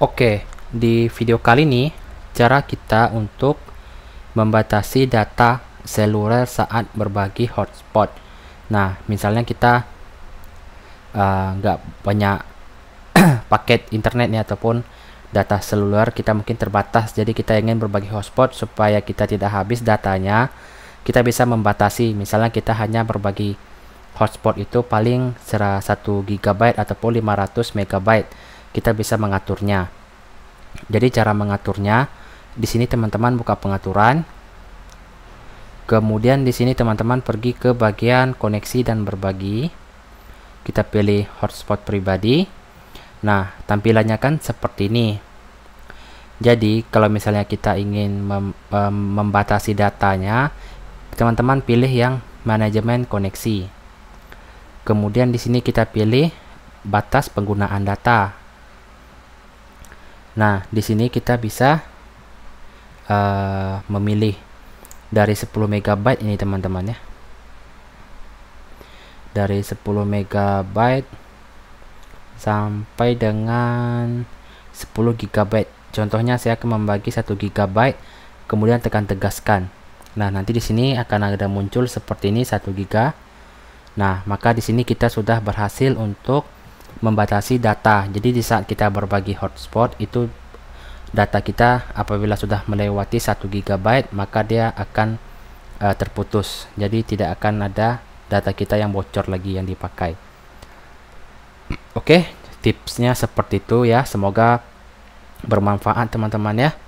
Oke, di video kali ini cara kita untuk membatasi data seluler saat berbagi hotspot. Nah, misalnya kita eh, nggak uh, banyak paket internet nih ataupun data seluler kita mungkin terbatas, jadi kita ingin berbagi hotspot supaya kita tidak habis datanya. Kita bisa membatasi, misalnya kita hanya berbagi hotspot itu paling 1 GB ataupun 500 MB kita bisa mengaturnya. Jadi cara mengaturnya di sini teman-teman buka pengaturan. Kemudian di sini teman-teman pergi ke bagian koneksi dan berbagi. Kita pilih hotspot pribadi. Nah, tampilannya kan seperti ini. Jadi, kalau misalnya kita ingin mem membatasi datanya, teman-teman pilih yang manajemen koneksi. Kemudian di sini kita pilih batas penggunaan data. Nah, di sini kita bisa uh, memilih dari 10 MB ini teman-teman ya. Dari 10 MB sampai dengan 10 GB. Contohnya saya akan membagi 1 GB kemudian tekan tegaskan. Nah, nanti di sini akan ada muncul seperti ini 1 GB. Nah, maka di sini kita sudah berhasil untuk membatasi data. Jadi di saat kita berbagi hotspot itu data kita apabila sudah melewati 1 GB maka dia akan uh, terputus. Jadi tidak akan ada data kita yang bocor lagi yang dipakai. Oke, okay, tipsnya seperti itu ya. Semoga bermanfaat teman-teman ya.